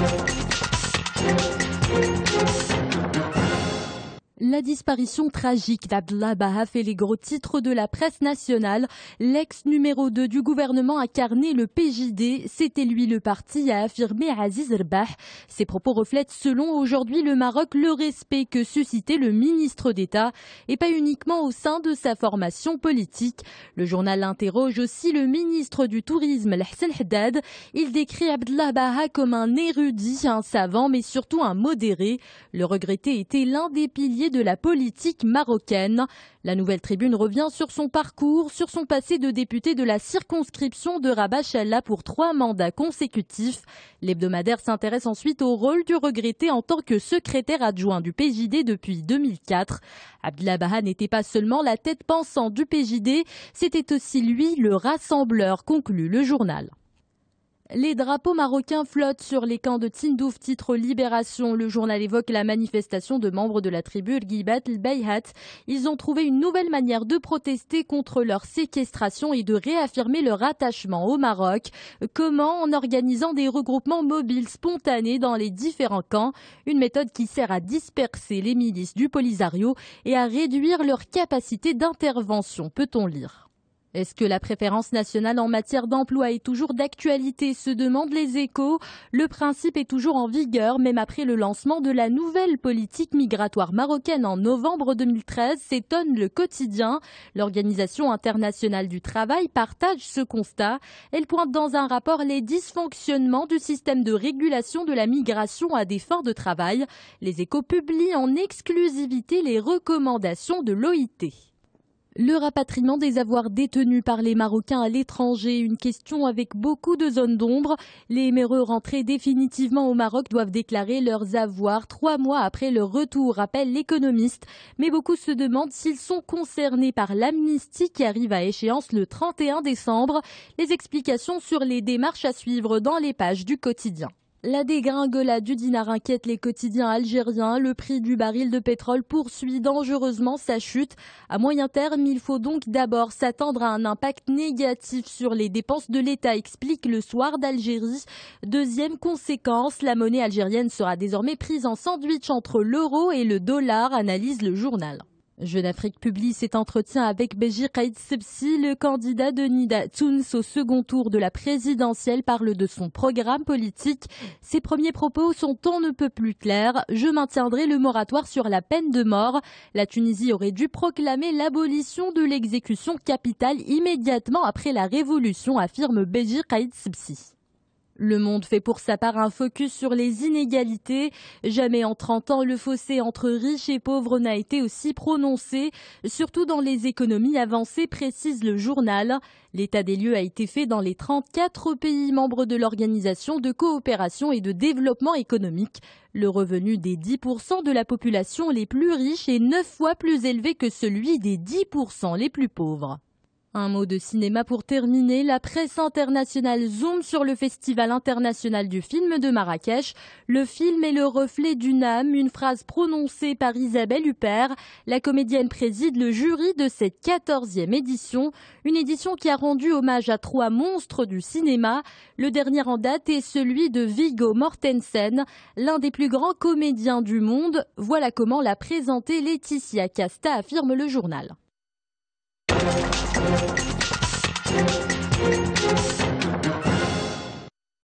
Thank you. la disparition tragique d'Abdullah Baha fait les gros titres de la presse nationale. L'ex numéro 2 du gouvernement a carné le PJD. C'était lui le parti, a affirmé Aziz Erbah. Ses propos reflètent selon aujourd'hui le Maroc le respect que suscitait le ministre d'État et pas uniquement au sein de sa formation politique. Le journal interroge aussi le ministre du Tourisme, Hassan Haddad. Il décrit Abdallah Baha comme un érudit, un savant mais surtout un modéré. Le regretté était l'un des piliers de de la politique marocaine. La nouvelle tribune revient sur son parcours, sur son passé de député de la circonscription de rabat pour trois mandats consécutifs. L'hebdomadaire s'intéresse ensuite au rôle du regretté en tant que secrétaire adjoint du PJD depuis 2004. Abdullah n'était pas seulement la tête pensante du PJD, c'était aussi lui le rassembleur, conclut le journal. Les drapeaux marocains flottent sur les camps de Tindouf, titre Libération. Le journal évoque la manifestation de membres de la tribu El-Ghibat el bayhat Ils ont trouvé une nouvelle manière de protester contre leur séquestration et de réaffirmer leur attachement au Maroc. Comment En organisant des regroupements mobiles spontanés dans les différents camps. Une méthode qui sert à disperser les milices du Polisario et à réduire leur capacité d'intervention, peut-on lire. Est-ce que la préférence nationale en matière d'emploi est toujours d'actualité se demandent les échos. Le principe est toujours en vigueur, même après le lancement de la nouvelle politique migratoire marocaine en novembre 2013, s'étonne le quotidien. L'Organisation internationale du travail partage ce constat. Elle pointe dans un rapport les dysfonctionnements du système de régulation de la migration à des fins de travail. Les échos publient en exclusivité les recommandations de l'OIT. Le rapatriement des avoirs détenus par les Marocains à l'étranger, une question avec beaucoup de zones d'ombre. Les méreux rentrés définitivement au Maroc doivent déclarer leurs avoirs trois mois après leur retour, rappelle l'économiste. Mais beaucoup se demandent s'ils sont concernés par l'amnistie qui arrive à échéance le 31 décembre. Les explications sur les démarches à suivre dans les pages du quotidien. La dégringolade du dinar inquiète les quotidiens algériens. Le prix du baril de pétrole poursuit dangereusement sa chute. À moyen terme, il faut donc d'abord s'attendre à un impact négatif sur les dépenses de l'État, explique le soir d'Algérie. Deuxième conséquence, la monnaie algérienne sera désormais prise en sandwich entre l'euro et le dollar, analyse le journal. Jeune Afrique publie cet entretien avec Béjir Kaïd Sepsi, le candidat de Nida Touns au second tour de la présidentielle parle de son programme politique. Ses premiers propos sont on ne peut plus clair. Je maintiendrai le moratoire sur la peine de mort. La Tunisie aurait dû proclamer l'abolition de l'exécution capitale immédiatement après la révolution, affirme Béjir Kaïd Sepsi. Le Monde fait pour sa part un focus sur les inégalités. Jamais en 30 ans, le fossé entre riches et pauvres n'a été aussi prononcé, surtout dans les économies avancées, précise le journal. L'état des lieux a été fait dans les 34 pays membres de l'Organisation de coopération et de développement économique. Le revenu des 10% de la population les plus riches est 9 fois plus élevé que celui des 10% les plus pauvres. Un mot de cinéma pour terminer. La presse internationale zoom sur le Festival international du film de Marrakech. Le film est le reflet d'une âme, une phrase prononcée par Isabelle Huppert. La comédienne préside le jury de cette 14e édition. Une édition qui a rendu hommage à trois monstres du cinéma. Le dernier en date est celui de Vigo Mortensen, l'un des plus grands comédiens du monde. Voilà comment l'a présenté Laetitia Casta, affirme le journal. Thank you.